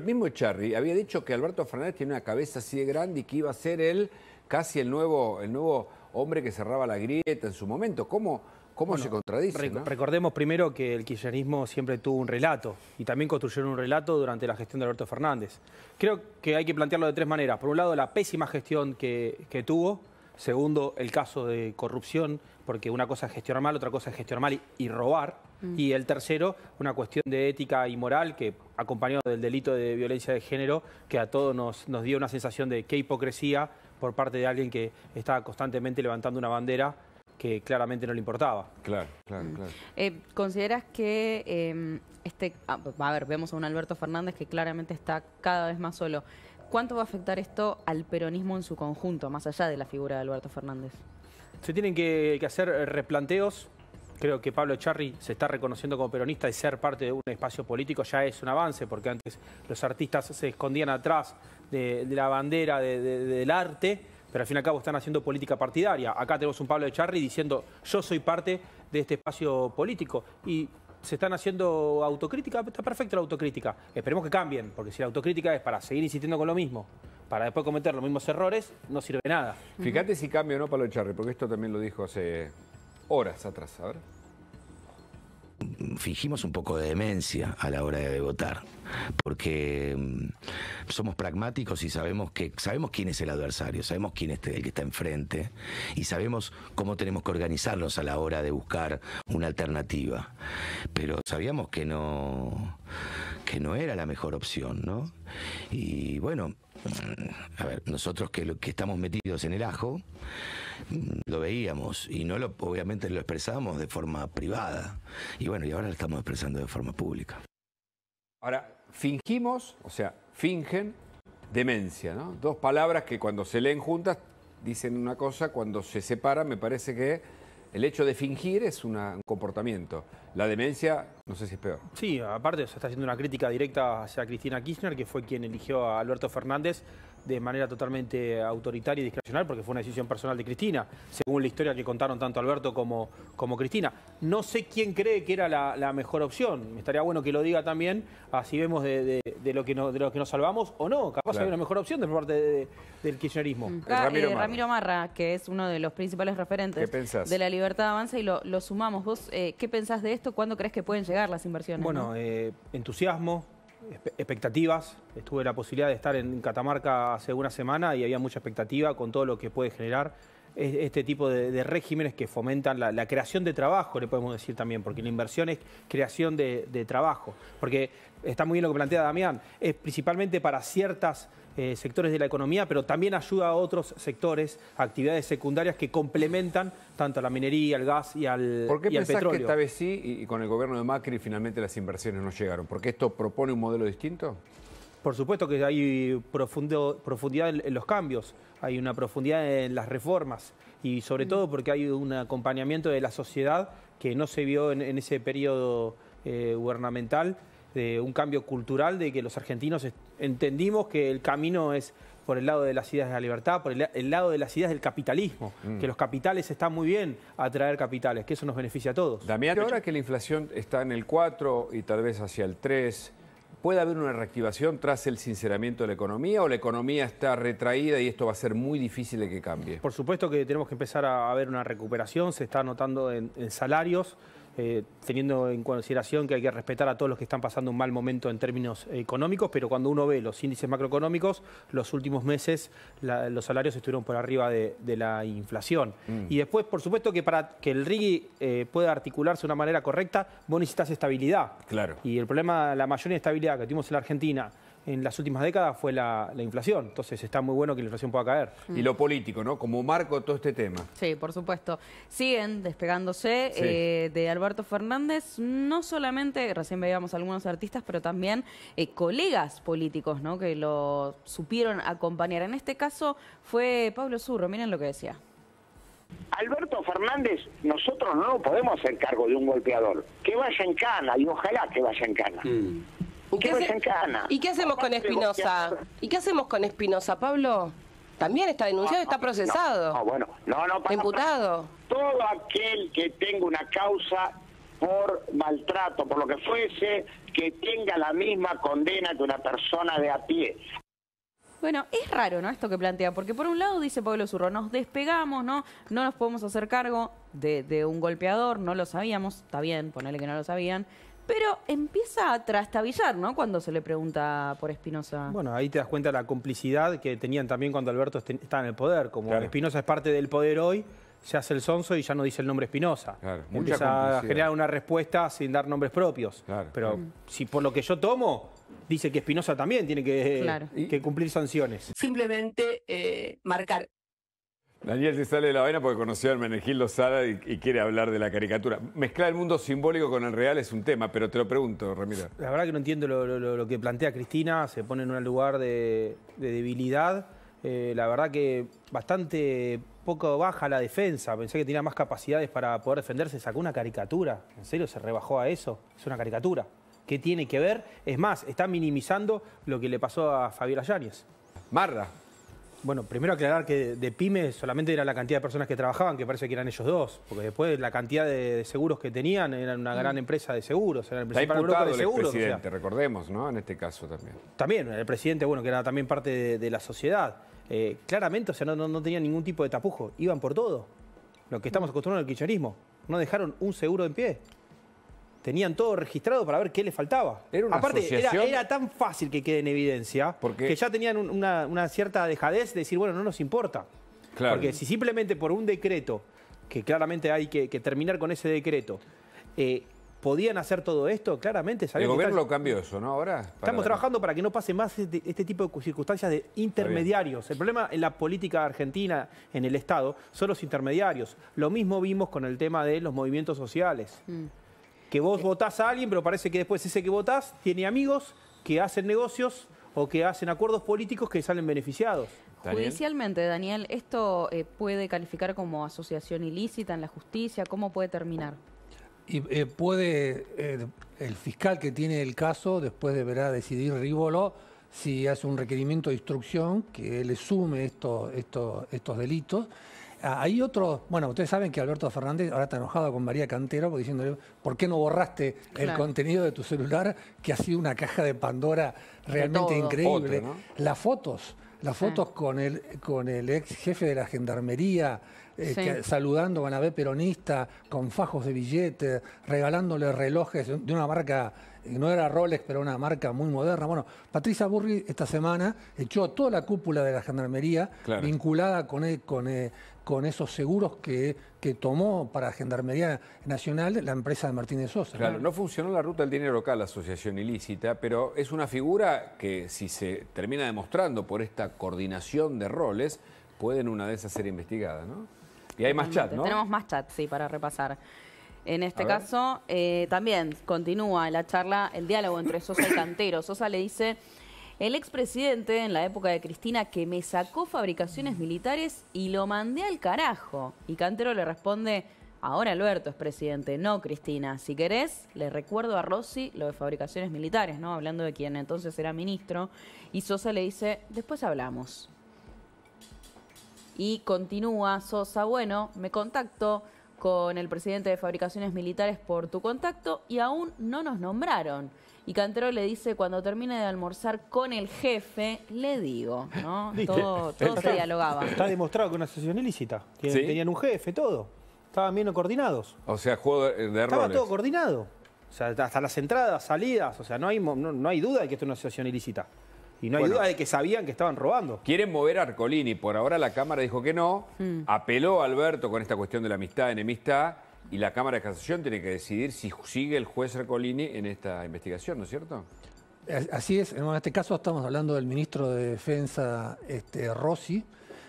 el mismo Charlie había dicho que Alberto Fernández tiene una cabeza así de grande y que iba a ser él casi el nuevo, el nuevo hombre que cerraba la grieta en su momento. ¿Cómo, cómo se contradice? Recordemos primero que el kirchnerismo siempre tuvo un relato y también construyeron un relato durante la gestión de Alberto Fernández. Creo que hay que plantearlo de tres maneras. Por un lado, la pésima gestión que, que tuvo. Segundo, el caso de corrupción porque una cosa es gestionar mal, otra cosa es gestionar mal y, robar. Mm. Y el tercero, una cuestión de ética y moral que acompañado del delito de violencia de género, que a todos nos, dio una sensación de qué hipocresía por parte de alguien que estaba constantemente levantando una bandera que claramente no le importaba. Claro, claro, mm. claro. Eh, ¿Consideras que em, este, ah, a ver, vemos a un Alberto Fernández que claramente está cada vez más solo? ¿Cuánto va a afectar esto al peronismo en su conjunto, más allá de la figura de Alberto Fernández? Se tienen que, hacer eh, replanteos. Creo que Pablo Charri se está reconociendo como peronista y ser parte de un espacio político ya es un avance, porque antes los artistas se escondían atrás de, la bandera del arte, pero al fin y al cabo están haciendo política partidaria. Acá tenemos un Pablo Charri diciendo yo soy parte de este espacio político. Y se están haciendo autocrítica, está perfecta la autocrítica. Esperemos que cambien, porque si la autocrítica es para seguir insistiendo con lo mismo, para después cometer los mismos errores, no sirve nada. Fíjate si cambia o no Pablo Echarri, porque esto también lo dijo hace horas atrás, a Fingimos un poco de demencia a la hora de votar, porque mm, somos pragmáticos y sabemos que sabemos quién es el adversario, sabemos quién es el que está enfrente y sabemos cómo tenemos que organizarnos a la hora de buscar una alternativa. Pero sabíamos que no que no era la mejor opción, ¿no? Y bueno, a ver, nosotros que, que estamos metidos en el ajo, lo veíamos y no lo, obviamente lo expresábamos de forma privada. Y bueno, y ahora lo estamos expresando de forma pública. Ahora, fingimos, o sea, fingen demencia, ¿no? Dos palabras que cuando se leen juntas dicen una cosa, cuando se separan me parece que el hecho de fingir es un comportamiento la demencia, no sé si es peor. Sí, aparte se está haciendo una crítica directa hacia Cristina Kirchner, que fue quien eligió a Alberto Fernández de manera totalmente autoritaria y discrecional, porque fue una decisión personal de Cristina, según la historia que contaron tanto Alberto como, como Cristina. No sé quién cree que era la, mejor opción. Estaría bueno que lo diga también, así vemos de, lo, que de que nos salvamos o no. Capaz hay una mejor opción de parte del kirchnerismo. Mm. Ah, Ramiro, eh, que es uno de los principales referentes de la libertad de avance y lo, sumamos. ¿Vos eh, qué pensás de esto? ¿cuándo crees que pueden llegar las inversiones? Bueno, eh, entusiasmo, expectativas. Estuve la posibilidad de estar en Catamarca hace una semana y había mucha expectativa con todo lo que puede generar este tipo de, regímenes que fomentan la, creación de trabajo, le podemos decir también, porque la inversión es creación de, de trabajo. Porque está muy bien lo que plantea Damián, es principalmente para ciertas eh, sectores de la economía, pero también ayuda a otros sectores, actividades secundarias que complementan tanto a la minería, al gas y al, ¿Por y al petróleo. que esta vez sí y, con el gobierno de Macri finalmente las inversiones no llegaron? ¿Porque esto propone un modelo distinto? Por supuesto que hay profundidad en, los cambios, hay una profundidad en las reformas y sobre mm. todo porque hay un acompañamiento de la sociedad que no se vio en, ese periodo eh, gubernamental de un cambio cultural, de que los argentinos entendimos que el camino es por el lado de las ideas de la libertad, por el, lado de las ideas del capitalismo, mm. que los capitales están muy bien a atraer capitales, que eso nos beneficia a todos. Damián, ahora que la inflación está en el 4 y tal vez hacia el 3, ¿puede haber una reactivación tras el sinceramiento de la economía o la economía está retraída y esto va a ser muy difícil de que cambie? Por supuesto que tenemos que empezar a, ver una recuperación, se está notando en salarios. Eh, teniendo en consideración que hay que respetar a todos los que están pasando un mal momento en términos económicos, pero cuando uno ve los índices macroeconómicos, los últimos meses los salarios estuvieron por arriba de, la inflación. Mm. Y después, por supuesto, que para que el RIGI eh, pueda articularse de una manera correcta, vos necesitas estabilidad. Claro. Y el problema, la mayor inestabilidad que tuvimos en la Argentina, en las últimas décadas fue la, inflación. Entonces está muy bueno que la inflación pueda caer. Y lo político, ¿no? Como marco todo este tema. Sí, por supuesto. Siguen despegándose eh, de Alberto Fernández, no solamente, recién veíamos algunos artistas, pero también eh, colegas políticos, ¿no? Que lo supieron acompañar. En este caso fue Pablo Zurro, miren lo que decía. Alberto Fernández, nosotros no podemos hacer cargo de un golpeador. Que vaya en cana, y ojalá que vaya en cana. Mm. ¿Y qué, hacemos con Espinosa? ¿Y qué hacemos con Espinosa, Pablo? También está denunciado, está ah, ah, procesado. Ah, bueno, no, no, imputado. todo aquel que tenga una causa por maltrato, por lo que fuese, que tenga la misma condena que una persona de a pie. Bueno, es raro, ¿no? Esto que plantea, porque por un lado dice Pablo Zurro, nos despegamos, ¿no? No nos podemos hacer cargo de, de un golpeador, no lo sabíamos, está bien, ponerle que no lo sabían, pero empieza a trastabillar, ¿no? Cuando se le pregunta por Espinosa. Bueno, ahí te das cuenta de la complicidad que tenían también cuando Alberto este, estaba en el poder. Como Espinosa es parte del poder hoy, se hace el sonso y ya no dice el nombre Espinosa. Claro, Empieza a generar una respuesta sin dar nombres propios. Pero mm. si por lo que yo tomo, dice que Espinosa también tiene que, que cumplir sanciones. Simplemente eh, marcar Daniel se sale de la vaina porque conoció a Menegildo Sala y, quiere hablar de la caricatura. Mezclar el mundo simbólico con el real es un tema, pero te lo pregunto, Ramiro. La verdad que no entiendo lo, que plantea Cristina, se pone en un lugar de, debilidad. Eh, la verdad que bastante poco baja la defensa, pensé que tenía más capacidades para poder defenderse, sacó una caricatura, en serio se rebajó a eso, es una caricatura. ¿Qué tiene que ver? Es más, está minimizando lo que le pasó a Fabiola Yáñez. Marra, bueno, primero aclarar que de pyme solamente era la cantidad de personas que trabajaban, que parece que eran ellos dos, porque después la cantidad de seguros que tenían eran una gran mm. empresa de seguros, era el principal presidente, recordemos, ¿no? En este caso también. También, el presidente, bueno, que era también parte de, la sociedad. Eh, claramente, o sea, no, tenía tenían ningún tipo de tapujo, iban por todo. Lo que estamos mm. acostumbrados al kirchnerismo, no dejaron un seguro en pie tenían todo registrado para ver qué les faltaba. Era una Aparte, era, era, tan fácil que quede en evidencia que ya tenían una, cierta dejadez de decir, bueno, no nos importa. Porque si simplemente por un decreto, que claramente hay que, terminar con ese decreto, eh, podían hacer todo esto, claramente El gobierno lo cambió eso, ¿no? Ahora. estamos trabajando para que no pase más este, este tipo de circunstancias de intermediarios. El problema en la política argentina, en el Estado, son los intermediarios. Lo mismo vimos con el tema de los movimientos sociales. Mm que vos eh, votás a alguien, pero parece que después ese que votás tiene amigos que hacen negocios o que hacen acuerdos políticos que salen beneficiados. Judicialmente, Daniel, ¿esto eh, puede calificar como asociación ilícita en la justicia? ¿Cómo puede terminar? Y eh, puede, el fiscal que tiene el caso después deberá decidir Rívolo si hace un requerimiento de instrucción que le sume esto, estos delitos Ah, hay otro, bueno, ustedes saben que Alberto Fernández ahora está enojado con María Cantero pues, diciéndole, ¿por qué no borraste el contenido de tu celular que ha sido una caja de Pandora realmente increíble? Las fotos, las fotos con, el, con el ex jefe de la gendarmería, eh, saludando a la B peronista, con fajos de billetes regalándole relojes de una marca eh, no era Rolex, pero una marca muy moderna. Bueno, Patricia Burri esta semana echó toda la cúpula de la gendarmería vinculada con, e, con eh, con esos seguros que, tomó para Gendarmería Nacional la empresa de Martínez Sosa. Claro, ¿no? funcionó la ruta del dinero local, la asociación ilícita, pero es una figura que si se termina demostrando por esta coordinación de roles, pueden una de esas ser investigada, ¿no? Y hay más chat, ¿no? Tenemos más chat, sí, para repasar. En este caso, eh, también continúa la charla, el diálogo entre Sosa y Cantero. Sosa le dice el expresidente, en la época de Cristina, que me sacó fabricaciones militares y lo mandé al carajo. Y Cantero le responde, ahora Alberto es presidente, no Cristina. Si querés, le recuerdo a Rossi lo de fabricaciones militares, ¿no? Hablando de quien entonces era ministro. Y Sosa le dice, después hablamos. Y continúa Sosa, bueno, me contacto con el presidente de Fabricaciones Militares por tu contacto y aún no nos nombraron. Y Cantero le dice, cuando termine de almorzar con el jefe, le digo, ¿no? Todo, se dialogaba. Está demostrado que una asociación ilícita. Que Tenían un jefe, todo. Estaban bien coordinados. O sea, juego de, errores. Estaba todo coordinado. O sea, hasta las entradas, salidas. O sea, no hay, no, hay duda de que esto es una asociación ilícita. Y no hay duda de que sabían que estaban robando. Quieren mover a Arcolini. Por ahora la Cámara dijo que no. Mm. Apeló a Alberto con esta cuestión de la amistad, enemistad. Y la Cámara de Casación tiene que decidir si sigue el juez Arcolini en esta investigación, ¿no es cierto? Así es, en este caso estamos hablando del ministro de Defensa este, Rossi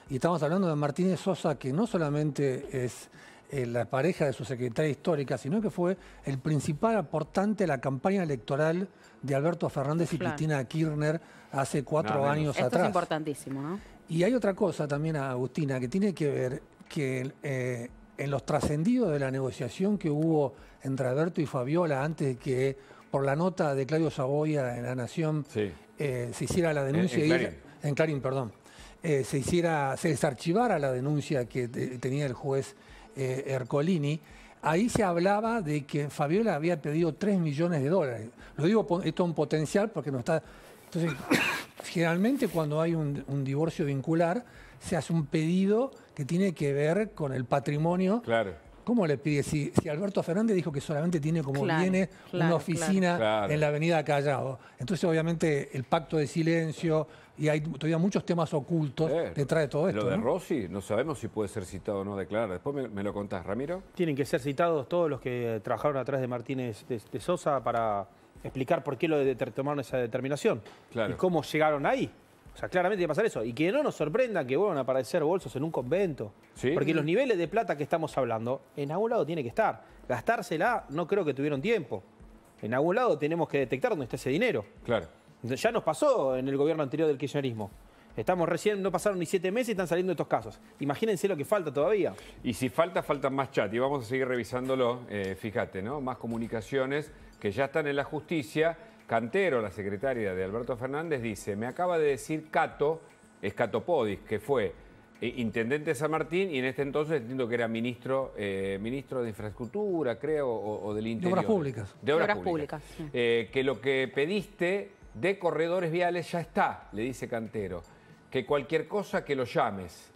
y estamos hablando de Martínez Sosa, que no solamente es eh, la pareja de su secretaria histórica, sino que fue el principal aportante a la campaña electoral de Alberto Fernández y Cristina Kirchner hace cuatro años atrás. Esto es importantísimo, ¿no? Y hay otra cosa también, Agustina, que tiene que ver que eh, en los trascendidos de la negociación que hubo entre Alberto y Fabiola antes de que por la nota de Claudio Saboya en La Nación eh, se hiciera la denuncia. En, perdón. Eh, se hiciera, se desarchivara la denuncia que tenía el juez eh, Ercolini. Ahí se hablaba de que Fabiola había pedido 3 millones de dólares. Lo digo esto es un potencial porque no está. Entonces, generalmente cuando hay un divorcio vincular, se hace un pedido que tiene que ver con el patrimonio. Claro. ¿Cómo le pide? Si, Alberto Fernández dijo que solamente tiene como viene una oficina en la avenida Callao. Entonces, obviamente, el pacto de silencio y hay todavía muchos temas ocultos eh, detrás de todo esto. Lo de Rossi, no sabemos si puede ser citado o no declarar. Después me, lo contás, Ramiro. Tienen que ser citados todos los que eh, trabajaron atrás de Martínez de, Sosa para explicar por qué lo tomaron esa determinación y cómo llegaron ahí. O sea, claramente tiene que pasar eso. Y que no nos sorprenda que vuelvan a aparecer bolsos en un convento. Porque los niveles de plata que estamos hablando, en algún lado tiene que estar. Gastársela no creo que tuvieron tiempo. En algún lado tenemos que detectar dónde está ese dinero. Claro. Ya nos pasó en el gobierno anterior del kirchnerismo. Estamos recién, no pasaron ni siete meses y están saliendo estos casos. Imagínense lo que falta todavía. Y si falta, faltan más chat. Y vamos a seguir revisándolo, eh, fíjate, ¿no? Más comunicaciones que ya están en la justicia Cantero, la secretaria de Alberto Fernández, dice, me acaba de decir Cato, Escatopodis, que fue eh, intendente de San Martín y en este entonces entiendo que era ministro, eh, ministro de Infraestructura, creo, o, del Interior. De Obras Públicas. De Obras, Públicas. Eh, que lo que pediste de corredores viales ya está, le dice Cantero. Que cualquier cosa que lo llames.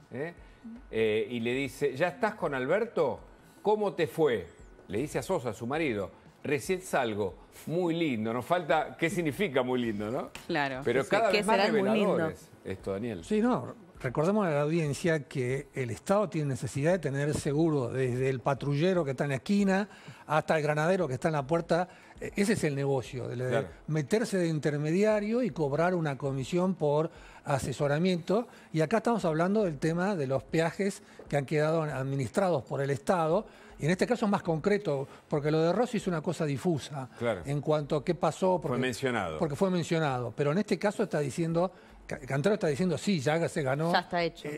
y le dice, ¿ya estás con Alberto? ¿Cómo te fue? Le dice a Sosa, su marido recién salgo. Muy lindo, nos falta qué significa muy lindo, ¿no? Claro. Pero que vez más reveladores esto, Daniel. Sí, no, recordemos a la audiencia que el Estado tiene necesidad de tener seguro desde el patrullero que está en la esquina hasta el granadero que está en la puerta. E-, ese es el negocio, de meterse de intermediario y cobrar una comisión por asesoramiento. Y acá estamos hablando del tema de los peajes que han quedado administrados por el Estado y en este caso es más concreto, porque lo de Rossi es una cosa difusa claro. en cuanto a qué pasó. Porque, fue mencionado. Porque fue mencionado. Pero en este caso está diciendo Cantero está diciendo, sí, ya se ganó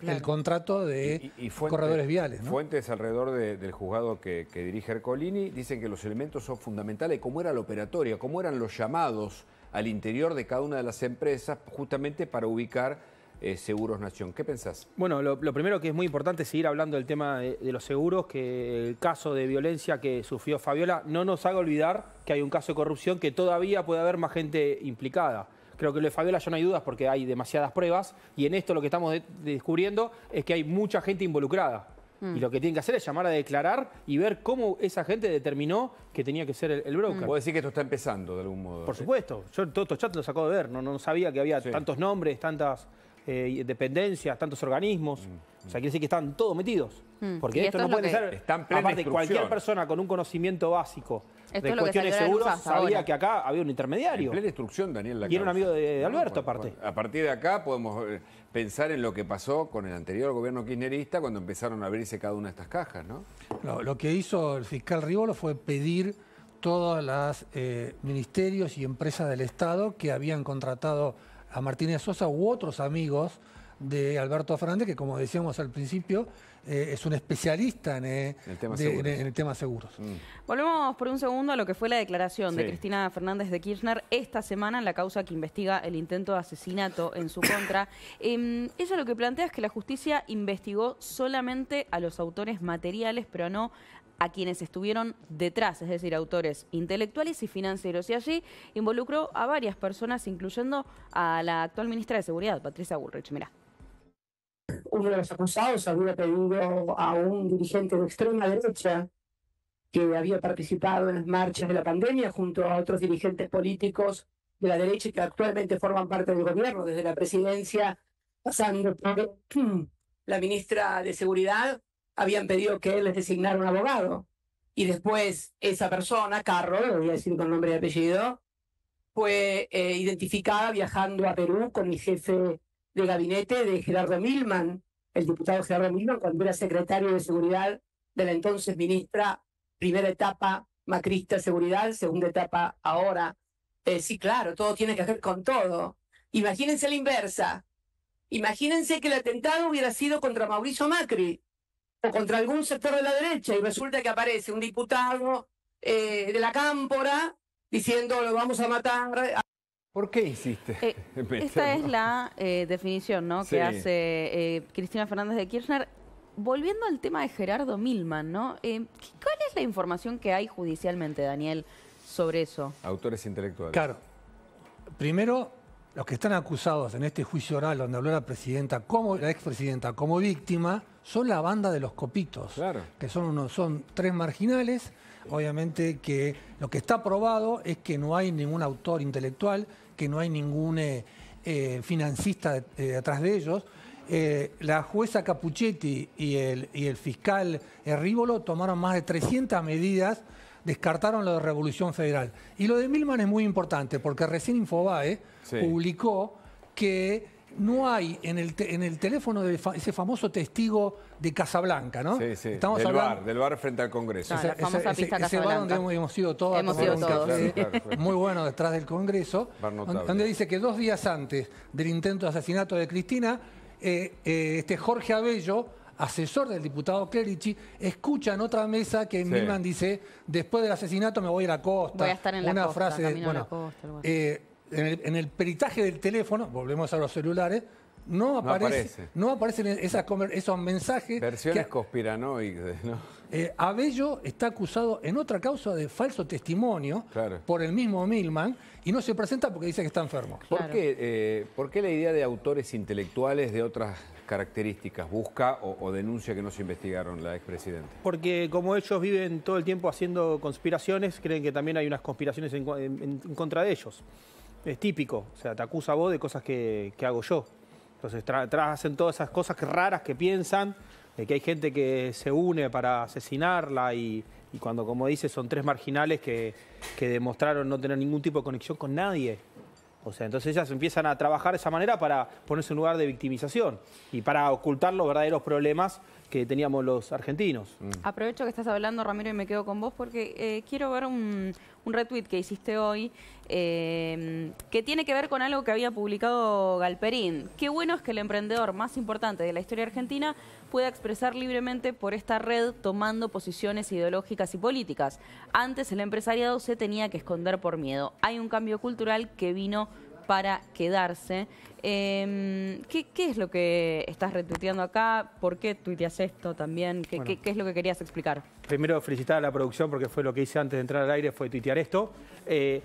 el contrato de corredores viales. Fuentes alrededor del juzgado que, que, dirige Ercolini dicen que los elementos son fundamentales, cómo era la operatoria, cómo eran los llamados al interior de cada una de las empresas, justamente para ubicar eh, seguros Nación. ¿Qué pensás? Bueno, lo, primero que es muy importante es seguir hablando del tema de, los seguros, que el caso de violencia que sufrió Fabiola no nos haga olvidar que hay un caso de corrupción que todavía puede haber más gente implicada. Creo que lo de Fabiola ya no hay dudas porque hay demasiadas pruebas y en esto lo que estamos descubriendo es que hay mucha gente involucrada. Mm. Y lo que tienen que hacer es llamar a declarar y ver cómo esa gente determinó que tenía que ser el, broker. Puedo decir que esto está empezando de algún modo. Por supuesto. Yo todos estos chats los acabo de ver. No, no sabía que había tantos nombres, tantas eh, dependencias, tantos organismos. Mm, mm. O sea, quiere decir que están todos metidos. Mm. Porque esto, no puede ser. aparte, cualquier persona con un conocimiento básico de cuestiones seguros sabía que acá había un intermediario. plena instrucción, Daniel Y era un amigo de, Alberto, aparte. a partir de acá podemos eh, pensar en lo que pasó con el anterior gobierno kirchnerista cuando empezaron a abrirse cada una de estas cajas, ¿no? lo que hizo el fiscal Rivolo fue pedir todos los eh, ministerios y empresas del Estado que habían contratado a Martínez Sosa u otros amigos de Alberto Fernández, que como decíamos al principio, eh, es un especialista en, eh, el tema seguros. Mm. Volvemos por un segundo a lo que fue la declaración de Cristina Fernández de Kirchner esta semana en la causa que investiga el intento de asesinato en su contra. Eh, ella lo que plantea es que la justicia investigó solamente a los autores materiales, pero no a quienes estuvieron detrás, es decir, autores intelectuales y financieros. Y allí involucró a varias personas, incluyendo a la actual ministra de Seguridad, Patricia Bullrich. Mira, Uno de los acusados había pedido a un dirigente de extrema derecha que había participado en las marchas de la pandemia junto a otros dirigentes políticos de la derecha que actualmente forman parte del gobierno, desde la presidencia, pasando por la ministra de Seguridad, habían pedido que les designara un abogado. Y después esa persona, Carro, lo voy a decir con nombre y apellido, fue eh, identificada viajando a Perú con el jefe de gabinete de Gerardo Milman, el diputado Gerardo Milman, cuando era secretario de Seguridad de la entonces ministra, primera etapa macrista Seguridad, segunda etapa ahora. Eh, sí, claro, todo tiene que ver con todo. Imagínense la inversa. Imagínense que el atentado hubiera sido contra Mauricio Macri, contra algún sector de la derecha y resulta que aparece un diputado eh, de la Cámpora diciendo lo vamos a matar. ¿Por qué hiciste? Eh, esta es la eh, definición ¿no? que hace Cristina Fernández de Kirchner. Volviendo al tema de Gerardo Milman, ¿no? ¿cuál es la información que hay judicialmente, Daniel, sobre eso? Autores intelectuales. Claro. Primero, los que están acusados en este juicio oral donde habló la presidenta como la expresidenta como víctima, son la banda de los copitos, que son, unos, son tres marginales. Obviamente que lo que está probado es que no hay ningún autor intelectual, que no hay ningún eh, eh, financista detrás eh, de ellos. la jueza Capuchetti y el, y el fiscal Rívolo tomaron más de 300 medidas, descartaron lo de Revolución Federal. Y lo de Milman es muy importante, porque recién Infobae publicó que no hay en el, en el teléfono de ese famoso testigo de Casablanca, ¿no? Sí, sí. del bar, del bar frente al Congreso. ese, pista bar donde hemos, ido todos. Hemos ido todos. muy bueno detrás del Congreso. Donde dice que dos días antes del intento de asesinato de Cristina, eh, eh, este Jorge Abello asesor del diputado Clerici, escucha en otra mesa que Milman dice, después del asesinato me voy a la costa. Voy a estar en la frase, bueno, la costa, en el, peritaje del teléfono, volvemos a los celulares, no, aparecen esos mensajes. Versiones conspiranoides ¿no? Eh, Abello está acusado en otra causa de falso testimonio por el mismo Milman y no se presenta porque dice que está enfermo. Eh, ¿Por, qué, la idea de autores intelectuales de otras características busca o, denuncia que no se investigaron la expresidenta? Porque como ellos viven todo el tiempo haciendo conspiraciones, creen que también hay unas conspiraciones en contra de ellos es típico. O sea, te acusa vos de cosas que, hago yo. Entonces, atrás hacen todas esas cosas raras que piensan, de que hay gente que se une para asesinarla y, cuando, como dice, son tres marginales que, que demostraron no tener ningún tipo de conexión con nadie. O sea, entonces ellas empiezan a trabajar de esa manera para ponerse en un lugar de victimización y para ocultar los verdaderos problemas que teníamos los argentinos. Mm. Aprovecho que estás hablando, Ramiro, y me quedo con vos porque eh, quiero ver un, un, retweet que hiciste hoy em, que tiene que ver con algo que había publicado Galperín. Qué bueno es que el emprendedor más importante de la historia argentina pueda expresar libremente por esta red tomando posiciones ideológicas y políticas. Antes el empresariado se tenía que esconder por miedo. Hay un cambio cultural que vino para quedarse. Em, ¿qué, es lo que estás retuiteando acá? ¿Por qué tuiteas esto también? ¿Qué, es lo que querías explicar? Primero felicitar a la producción porque fue lo que hice antes de entrar al aire, fue tuitear esto. Eh,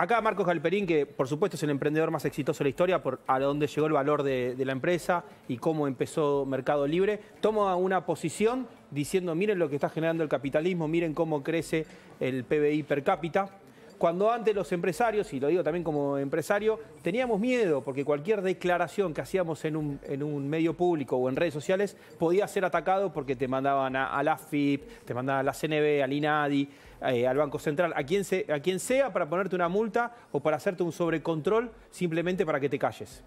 Acá Marcos Galperín, que por supuesto es el emprendedor más exitoso de la historia, por a dónde llegó el valor de, de la empresa y cómo empezó Mercado Libre, toma una posición diciendo miren lo que está generando el capitalismo, miren cómo crece el PBI per cápita cuando antes los empresarios, y lo digo también como empresario, teníamos miedo porque cualquier declaración que hacíamos en un, en un medio público o en redes sociales podía ser atacado porque te mandaban a, la FIP, te mandaban a la CNB, al INADI, eh, al Banco Central, a quien, a quien sea para ponerte una multa o para hacerte un sobrecontrol simplemente para que te calles.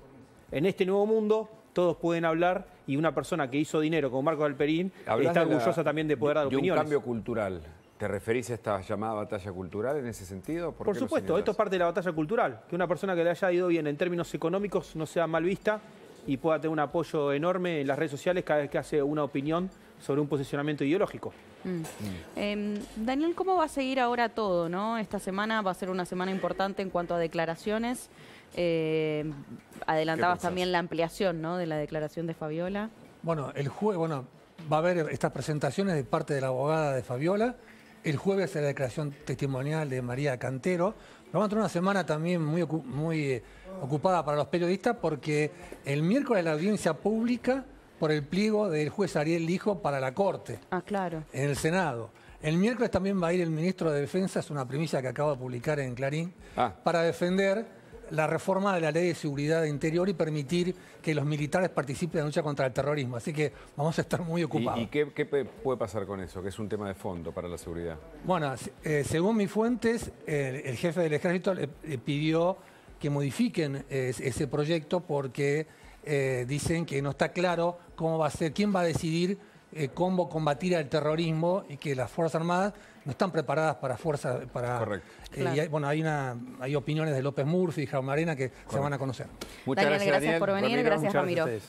En este nuevo mundo todos pueden hablar y una persona que hizo dinero como Marco Alperín está orgullosa también de poder dar opiniones. un cambio cultural. ¿Te referís a esta llamada batalla cultural en ese sentido? Por, supuesto, esto es parte de la batalla cultural. Que una persona que le haya ido bien en términos económicos no sea mal vista y pueda tener un apoyo enorme en las redes sociales cada vez que hace una opinión sobre un posicionamiento ideológico. Mm. Mm. Em, Daniel, ¿cómo va a seguir ahora todo? ¿no? Esta semana va a ser una semana importante en cuanto a declaraciones. Eh, adelantabas también la ampliación de la declaración de Fabiola. Bueno, el jue- bueno, va a haber estas presentaciones de parte de la abogada de Fabiola el jueves es la declaración testimonial de María Cantero. Vamos a tener una semana también muy, eh, ocupada para los periodistas porque el miércoles la audiencia pública por el pliego del juez Ariel Lijo para la Corte. Ah, claro. En el Senado. El miércoles también va a ir el ministro de Defensa, es una premisa que acaba de publicar en Clarín, ah. para defender la reforma de la ley de seguridad interior y permitir que los militares participen en la lucha contra el terrorismo. Así que vamos a estar muy ocupados. ¿Y, qué, puede pasar con eso? Que es un tema de fondo para la seguridad. Bueno, eh, según mis fuentes, el jefe del ejército le, pidió que modifiquen ese proyecto porque eh, dicen que no está claro cómo va a ser, quién va a decidir eh, cómo combatir al terrorismo y que las Fuerzas Armadas no están preparadas para fuerzas... Para, eh, bueno, hay, una, hay opiniones de López Murphy y Jaume Arena que se van a conocer. Muchas gracias, por venir. gracias, Ramiro.